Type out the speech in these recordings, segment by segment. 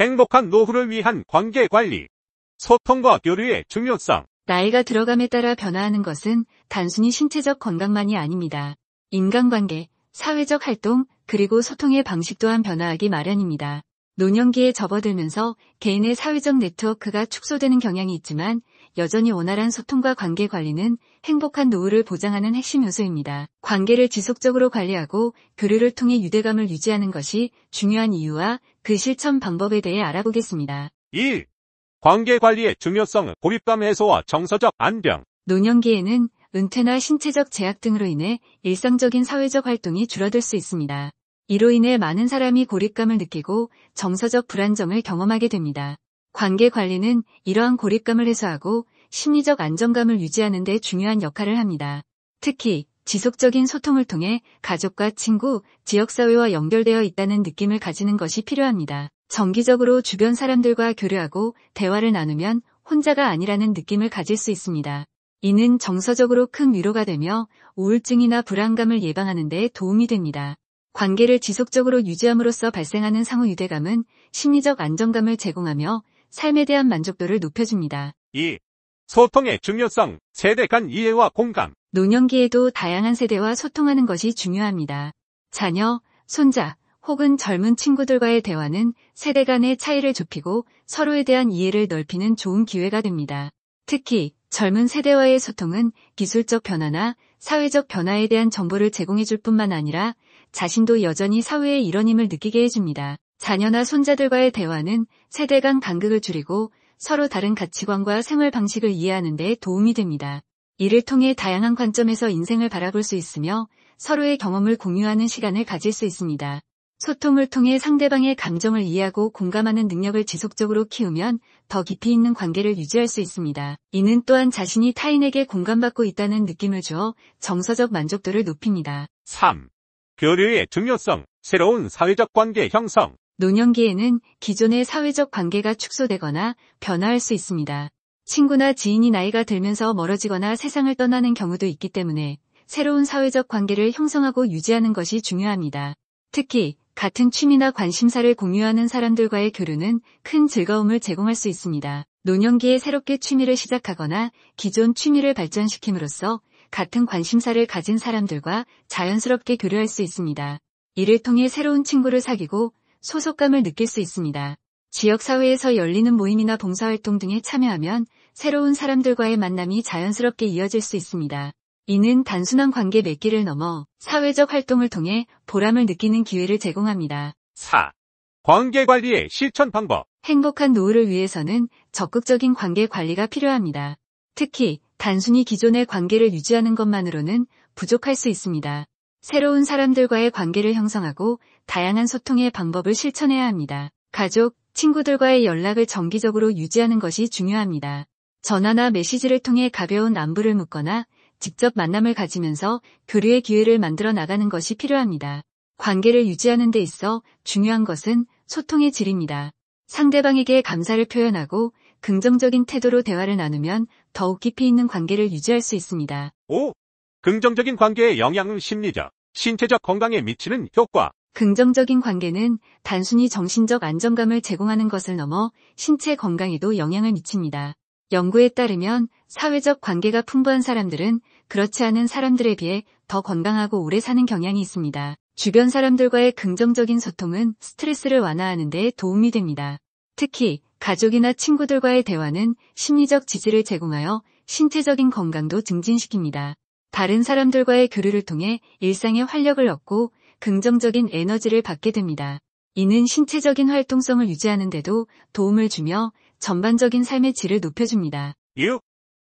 행복한 노후를 위한 관계 관리, 소통과 교류의 중요성. 나이가 들어감에 따라 변화하는 것은 단순히 신체적 건강만이 아닙니다. 인간관계, 사회적 활동, 그리고 소통의 방식 또한 변화하기 마련입니다. 노년기에 접어들면서 개인의 사회적 네트워크가 축소되는 경향이 있지만 여전히 원활한 소통과 관계 관리는 행복한 노후를 보장하는 핵심 요소입니다. 관계를 지속적으로 관리하고 교류를 통해 유대감을 유지하는 것이 중요한 이유와 그 실천 방법에 대해 알아보겠습니다. 1. 관계 관리의 중요성, 고립감 해소와 정서적 안정. 노년기에는 은퇴나 신체적 제약 등으로 인해 일상적인 사회적 활동이 줄어들 수 있습니다. 이로 인해 많은 사람이 고립감을 느끼고 정서적 불안정을 경험하게 됩니다. 관계 관리는 이러한 고립감을 해소하고 심리적 안정감을 유지하는 데 중요한 역할을 합니다. 특히 지속적인 소통을 통해 가족과 친구, 지역사회와 연결되어 있다는 느낌을 가지는 것이 필요합니다. 정기적으로 주변 사람들과 교류하고 대화를 나누면 혼자가 아니라는 느낌을 가질 수 있습니다. 이는 정서적으로 큰 위로가 되며 우울증이나 불안감을 예방하는 데 도움이 됩니다. 관계를 지속적으로 유지함으로써 발생하는 상호 유대감은 심리적 안정감을 제공하며 삶에 대한 만족도를 높여줍니다. 2. 소통의 중요성, 세대 간 이해와 공감 노년기에도 다양한 세대와 소통하는 것이 중요합니다. 자녀, 손자, 혹은 젊은 친구들과의 대화는 세대 간의 차이를 좁히고 서로에 대한 이해를 넓히는 좋은 기회가 됩니다. 특히 젊은 세대와의 소통은 기술적 변화나 사회적 변화에 대한 정보를 제공해줄 뿐만 아니라 자신도 여전히 사회의 일원임을 느끼게 해줍니다. 자녀나 손자들과의 대화는 세대 간 간극을 줄이고 서로 다른 가치관과 생활 방식을 이해하는 데 도움이 됩니다. 이를 통해 다양한 관점에서 인생을 바라볼 수 있으며 서로의 경험을 공유하는 시간을 가질 수 있습니다. 소통을 통해 상대방의 감정을 이해하고 공감하는 능력을 지속적으로 키우면 더 깊이 있는 관계를 유지할 수 있습니다. 이는 또한 자신이 타인에게 공감받고 있다는 느낌을 주어 정서적 만족도를 높입니다. 3. 교류의 중요성, 새로운 사회적 관계 형성. 노년기에는 기존의 사회적 관계가 축소되거나 변화할 수 있습니다. 친구나 지인이 나이가 들면서 멀어지거나 세상을 떠나는 경우도 있기 때문에 새로운 사회적 관계를 형성하고 유지하는 것이 중요합니다. 특히 같은 취미나 관심사를 공유하는 사람들과의 교류는 큰 즐거움을 제공할 수 있습니다. 노년기에 새롭게 취미를 시작하거나 기존 취미를 발전시킴으로써 같은 관심사를 가진 사람들과 자연스럽게 교류할 수 있습니다. 이를 통해 새로운 친구를 사귀고 소속감을 느낄 수 있습니다. 지역사회에서 열리는 모임이나 봉사활동 등에 참여하면 새로운 사람들과의 만남이 자연스럽게 이어질 수 있습니다. 이는 단순한 관계 맺기를 넘어 사회적 활동을 통해 보람을 느끼는 기회를 제공합니다. 4. 관계 관리의 실천 방법. 행복한 노후를 위해서는 적극적인 관계 관리가 필요합니다. 특히 단순히 기존의 관계를 유지하는 것만으로는 부족할 수 있습니다. 새로운 사람들과의 관계를 형성하고 다양한 소통의 방법을 실천해야 합니다. 가족, 친구들과의 연락을 정기적으로 유지하는 것이 중요합니다. 전화나 메시지를 통해 가벼운 안부를 묻거나 직접 만남을 가지면서 교류의 기회를 만들어 나가는 것이 필요합니다. 관계를 유지하는 데 있어 중요한 것은 소통의 질입니다. 상대방에게 감사를 표현하고 긍정적인 태도로 대화를 나누면 더욱 깊이 있는 관계를 유지할 수 있습니다. 5. 긍정적인 관계의 영향은 심리적, 신체적 건강에 미치는 효과. 긍정적인 관계는 단순히 정신적 안정감을 제공하는 것을 넘어 신체 건강에도 영향을 미칩니다. 연구에 따르면 사회적 관계가 풍부한 사람들은 그렇지 않은 사람들에 비해 더 건강하고 오래 사는 경향이 있습니다. 주변 사람들과의 긍정적인 소통은 스트레스를 완화하는 데 도움이 됩니다. 특히 가족이나 친구들과의 대화는 심리적 지지를 제공하여 신체적인 건강도 증진시킵니다. 다른 사람들과의 교류를 통해 일상의 활력을 얻고 긍정적인 에너지를 받게 됩니다. 이는 신체적인 활동성을 유지하는데도 도움을 주며 전반적인 삶의 질을 높여줍니다. 6.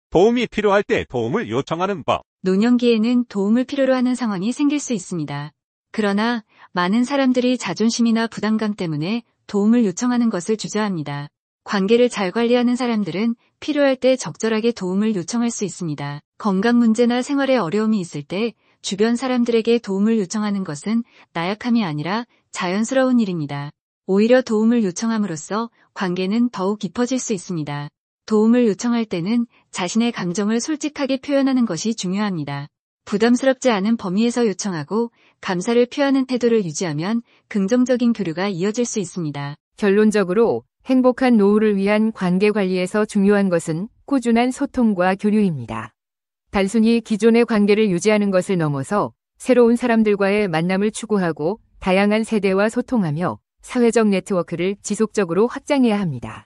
도움이 필요할 때 도움을 요청하는 법. 노년기에는 도움을 필요로 하는 상황이 생길 수 있습니다. 그러나 많은 사람들이 자존심이나 부담감 때문에 도움을 요청하는 것을 주저합니다. 관계를 잘 관리하는 사람들은 필요할 때 적절하게 도움을 요청할 수 있습니다. 건강 문제나 생활에 어려움이 있을 때 주변 사람들에게 도움을 요청하는 것은 나약함이 아니라 자연스러운 일입니다. 오히려 도움을 요청함으로써 관계는 더욱 깊어질 수 있습니다. 도움을 요청할 때는 자신의 감정을 솔직하게 표현하는 것이 중요합니다. 부담스럽지 않은 범위에서 요청하고 감사를 표하는 태도를 유지하면 긍정적인 교류가 이어질 수 있습니다. 결론적으로 행복한 노후를 위한 관계 관리에서 중요한 것은 꾸준한 소통과 교류입니다. 단순히 기존의 관계를 유지하는 것을 넘어서 새로운 사람들과의 만남을 추구하고 다양한 세대와 소통하며 사회적 네트워크를 지속적으로 확장해야 합니다.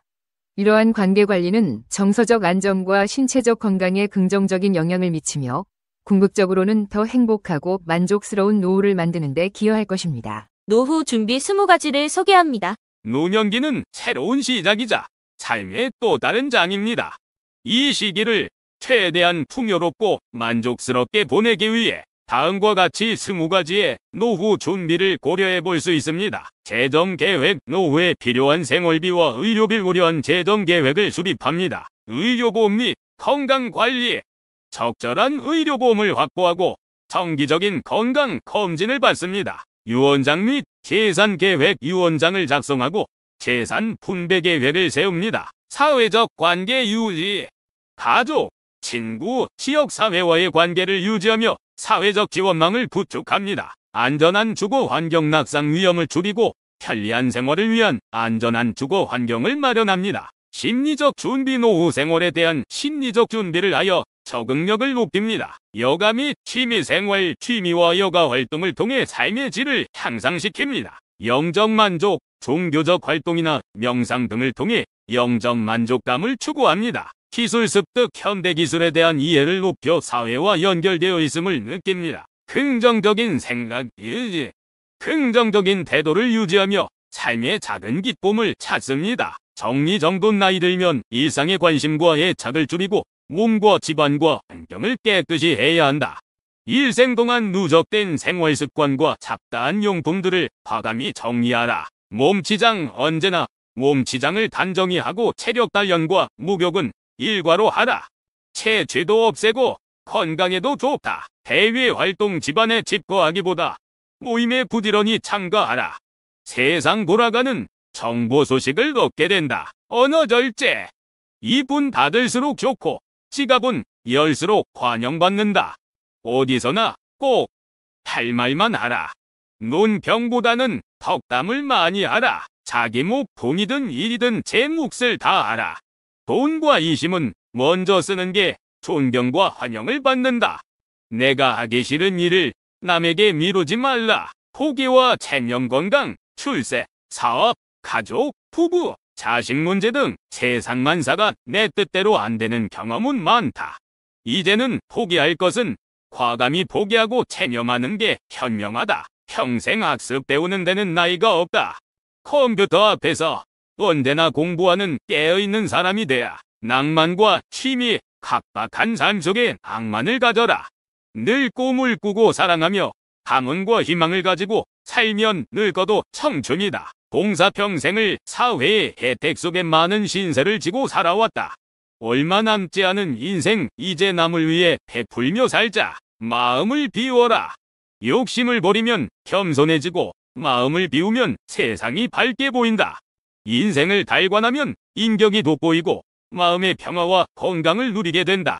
이러한 관계 관리는 정서적 안정과 신체적 건강에 긍정적인 영향을 미치며 궁극적으로는 더 행복하고 만족스러운 노후를 만드는 데 기여할 것입니다. 노후 준비 20가지를 소개합니다. 노년기는 새로운 시작이자 삶의 또 다른 장입니다. 이 시기를 최대한 풍요롭고 만족스럽게 보내기 위해 다음과 같이 20가지의 노후 준비를 고려해 볼 수 있습니다. 재정계획 노후에 필요한 생활비와 의료비 우려한 재정계획을 수립합니다. 의료보험 및건강관리 적절한 의료보험을 확보하고 정기적인 건강검진을 받습니다. 유언장및 재산계획 유언장을 작성하고 재산 분배계획을 세웁니다. 사회적 관계 유지 가족, 친구, 지역사회와의 관계를 유지하며 사회적 지원망을 구축합니다. 안전한 주거 환경 낙상 위험을 줄이고 편리한 생활을 위한 안전한 주거 환경을 마련합니다. 심리적 준비 노후 생활에 대한 심리적 준비를 하여 적응력을 높입니다. 여가 및 취미생활, 취미와 여가 활동을 통해 삶의 질을 향상시킵니다. 영적 만족, 종교적 활동이나 명상 등을 통해 영적 만족감을 추구합니다. 기술 습득 현대 기술에 대한 이해를 높여 사회와 연결되어 있음을 느낍니다. 긍정적인 생각 유지, 긍정적인 태도를 유지하며 삶의 작은 기쁨을 찾습니다. 정리정돈 나이 들면 일상의 관심과 애착을 줄이고 몸과 집안과 환경을 깨끗이 해야 한다. 일생 동안 누적된 생활 습관과 잡다한 용품들을 과감히 정리하라. 몸치장 언제나 몸치장을 단정히 하고 체력 단련과 목욕은 일과로 하라. 체죄도 없애고 건강에도 좋다. 대외 활동 집안에 집거하기보다 모임에 부지런히 참가하라. 세상 돌아가는 정보 소식을 얻게 된다. 언어 절제. 이분 받을수록 좋고 지갑은 열수록 환영받는다. 어디서나 꼭 할 말만 하라. 논평보다는 덕담을 많이 하라. 자기 목 돈이든 일이든 제 몫을 다 하라. 돈과 이심은 먼저 쓰는 게 존경과 환영을 받는다. 내가 하기 싫은 일을 남에게 미루지 말라. 포기와 체념 건강, 출세, 사업, 가족, 부부, 자식 문제 등 세상 만사가 내 뜻대로 안 되는 경험은 많다. 이제는 포기할 것은 과감히 포기하고 체념하는 게 현명하다. 평생 학습 배우는 데는 나이가 없다. 컴퓨터 앞에서 언제나 공부하는 깨어있는 사람이 돼야 낭만과 취미, 각박한 삶 속에 낭만을 가져라. 늘 꿈을 꾸고 사랑하며 감흥과 희망을 가지고 살면 늙어도 청춘이다. 공사 평생을 사회의 혜택 속에 많은 신세를 지고 살아왔다. 얼마 남지 않은 인생 이제 남을 위해 베풀며 살자. 마음을 비워라. 욕심을 버리면 겸손해지고 마음을 비우면 세상이 밝게 보인다. 인생을 달관하면 인격이 돋보이고 마음의 평화와 건강을 누리게 된다.